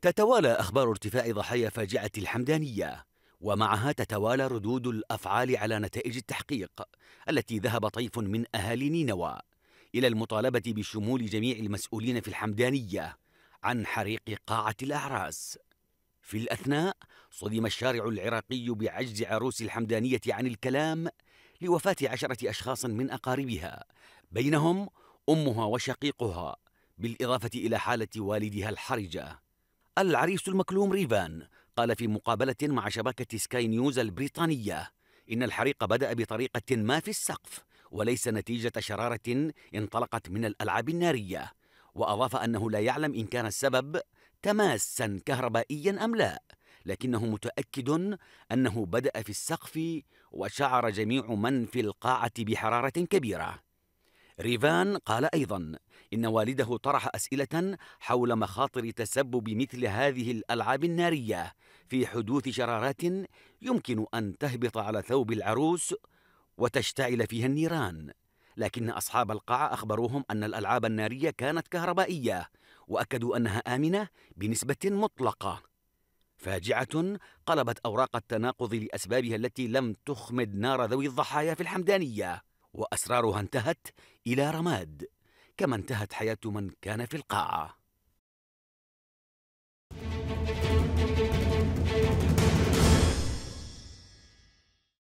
تتوالى أخبار ارتفاع ضحايا فاجعة الحمدانية ومعها تتوالى ردود الأفعال على نتائج التحقيق التي ذهب طيف من أهالي نينوى إلى المطالبة بشمول جميع المسؤولين في الحمدانية عن حريق قاعة الأعراس في الأثناء صدم الشارع العراقي بعجز عروس الحمدانية عن الكلام لوفاة عشرة أشخاص من أقاربها بينهم أمها وشقيقها بالإضافة إلى حالة والدها الحرجة العريس المكلوم ريفان قال في مقابلة مع شبكة سكاي نيوز البريطانية إن الحريق بدأ بطريقة ما في السقف وليس نتيجة شرارة انطلقت من الألعاب النارية وأضاف أنه لا يعلم إن كان السبب تماسا كهربائيا أم لا لكنه متأكد أنه بدأ في السقف وشعر جميع من في القاعة بحرارة كبيرة ريفان قال أيضا إن والده طرح أسئلة حول مخاطر تسبب مثل هذه الألعاب النارية في حدوث شرارات يمكن أن تهبط على ثوب العروس وتشتعل فيها النيران لكن أصحاب القاعة أخبروهم أن الألعاب النارية كانت كهربائية وأكدوا أنها آمنة بنسبة مطلقة فاجعة قلبت أوراق التناقض لأسبابها التي لم تخمد نار ذوي الضحايا في الحمدانية واسرارها انتهت الى رماد كما انتهت حياه من كان في القاعه